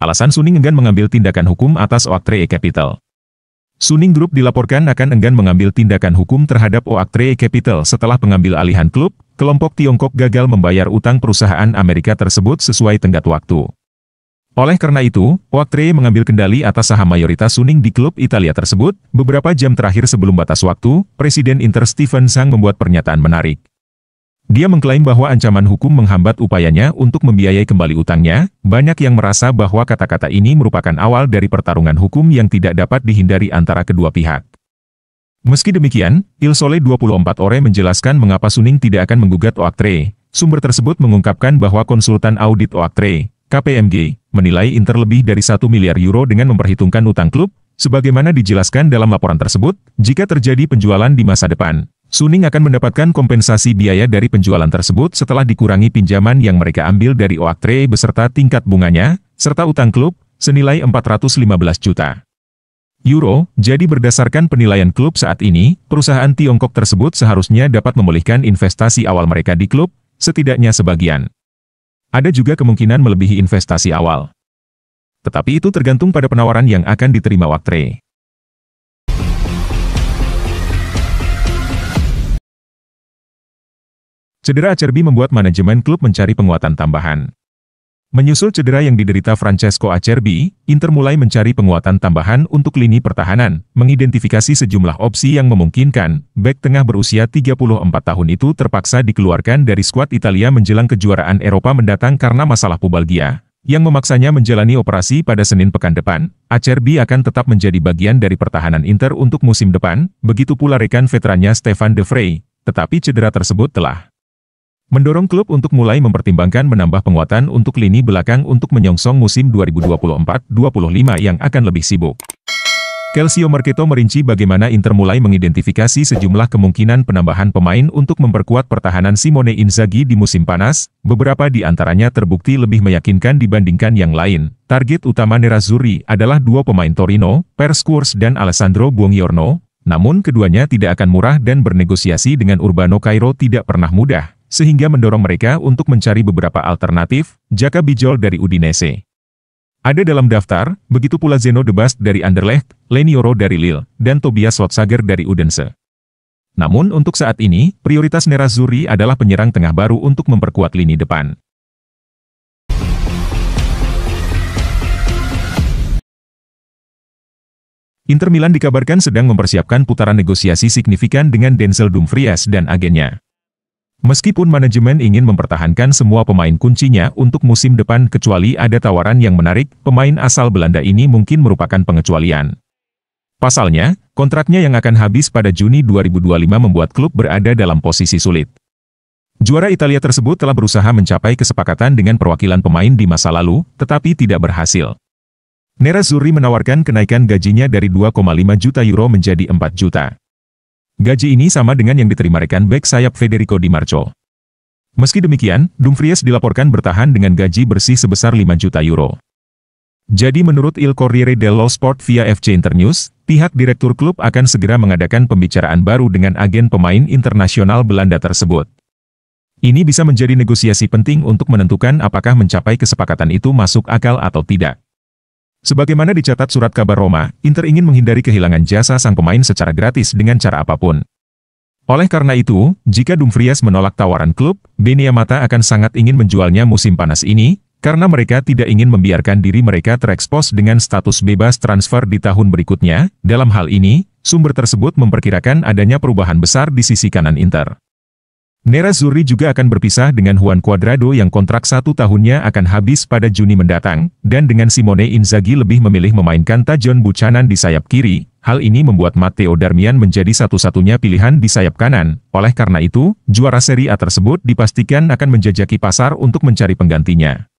Alasan Suning enggan mengambil tindakan hukum atas Oaktree Capital. Suning Group dilaporkan akan enggan mengambil tindakan hukum terhadap Oaktree Capital setelah pengambil alihan klub, kelompok Tiongkok gagal membayar utang perusahaan Amerika tersebut sesuai tenggat waktu. Oleh karena itu, Oaktree mengambil kendali atas saham mayoritas Suning di klub Italia tersebut, beberapa jam terakhir sebelum batas waktu, Presiden Inter Steven Sang membuat pernyataan menarik. Dia mengklaim bahwa ancaman hukum menghambat upayanya untuk membiayai kembali utangnya, banyak yang merasa bahwa kata-kata ini merupakan awal dari pertarungan hukum yang tidak dapat dihindari antara kedua pihak. Meski demikian, Il Sole 24 Ore menjelaskan mengapa Suning tidak akan menggugat Oaktre. Sumber tersebut mengungkapkan bahwa konsultan audit Oaktre, KPMG, menilai Inter lebih dari 1 miliar euro dengan memperhitungkan utang klub, sebagaimana dijelaskan dalam laporan tersebut, jika terjadi penjualan di masa depan. Suning akan mendapatkan kompensasi biaya dari penjualan tersebut setelah dikurangi pinjaman yang mereka ambil dari Oatre, beserta tingkat bunganya, serta utang klub, senilai 415 juta euro, jadi berdasarkan penilaian klub saat ini, perusahaan Tiongkok tersebut seharusnya dapat memulihkan investasi awal mereka di klub, setidaknya sebagian. Ada juga kemungkinan melebihi investasi awal. Tetapi itu tergantung pada penawaran yang akan diterima Oatre. Cedera Acerbi membuat manajemen klub mencari penguatan tambahan. Menyusul cedera yang diderita Francesco Acerbi, Inter mulai mencari penguatan tambahan untuk lini pertahanan, mengidentifikasi sejumlah opsi yang memungkinkan, bek tengah berusia 34 tahun itu terpaksa dikeluarkan dari skuad Italia menjelang kejuaraan Eropa mendatang karena masalah pubalgia, yang memaksanya menjalani operasi pada Senin pekan depan. Acerbi akan tetap menjadi bagian dari pertahanan Inter untuk musim depan, begitu pula rekan veterannya Stefan De Vrij, tetapi cedera tersebut telah mendorong klub untuk mulai mempertimbangkan menambah penguatan untuk lini belakang untuk menyongsong musim 2024-25 yang akan lebih sibuk. Kelsio Mercato merinci bagaimana Inter mulai mengidentifikasi sejumlah kemungkinan penambahan pemain untuk memperkuat pertahanan Simone Inzaghi di musim panas, beberapa di antaranya terbukti lebih meyakinkan dibandingkan yang lain. Target utama Nerazzurri adalah dua pemain Torino, Perskurs dan Alessandro Buongiorno, namun keduanya tidak akan murah dan bernegosiasi dengan Urbano Cairo tidak pernah mudah sehingga mendorong mereka untuk mencari beberapa alternatif, Jaka Bijol dari Udinese. Ada dalam daftar, begitu pula Zeno De Bast dari Anderlecht, Lenioro dari Lille, dan Tobias Sotsager dari Udense. Namun untuk saat ini, prioritas Nerazzurri adalah penyerang tengah baru untuk memperkuat lini depan. Inter Milan dikabarkan sedang mempersiapkan putaran negosiasi signifikan dengan Denzel Dumfries dan agennya. Meskipun manajemen ingin mempertahankan semua pemain kuncinya untuk musim depan kecuali ada tawaran yang menarik, pemain asal Belanda ini mungkin merupakan pengecualian. Pasalnya, kontraknya yang akan habis pada Juni 2025 membuat klub berada dalam posisi sulit. Juara Italia tersebut telah berusaha mencapai kesepakatan dengan perwakilan pemain di masa lalu, tetapi tidak berhasil. Nerazzurri menawarkan kenaikan gajinya dari 2,5 juta euro menjadi 4 juta. Gaji ini sama dengan yang diterima rekan back sayap Federico Di Marco. Meski demikian, Dumfries dilaporkan bertahan dengan gaji bersih sebesar 5 juta euro. Jadi menurut Il Corriere dello Sport via FC Internews, pihak direktur klub akan segera mengadakan pembicaraan baru dengan agen pemain internasional Belanda tersebut. Ini bisa menjadi negosiasi penting untuk menentukan apakah mencapai kesepakatan itu masuk akal atau tidak. Sebagaimana dicatat surat kabar Roma, Inter ingin menghindari kehilangan jasa sang pemain secara gratis dengan cara apapun. Oleh karena itu, jika Dumfries menolak tawaran klub, Benia Mata akan sangat ingin menjualnya musim panas ini, karena mereka tidak ingin membiarkan diri mereka terekspos dengan status bebas transfer di tahun berikutnya. Dalam hal ini, sumber tersebut memperkirakan adanya perubahan besar di sisi kanan Inter. Nera Zuri juga akan berpisah dengan Juan Cuadrado yang kontrak satu tahunnya akan habis pada Juni mendatang, dan dengan Simone Inzaghi lebih memilih memainkan Tajon Buchanan di sayap kiri, hal ini membuat Matteo Darmian menjadi satu-satunya pilihan di sayap kanan, oleh karena itu, juara Serie A tersebut dipastikan akan menjajaki pasar untuk mencari penggantinya.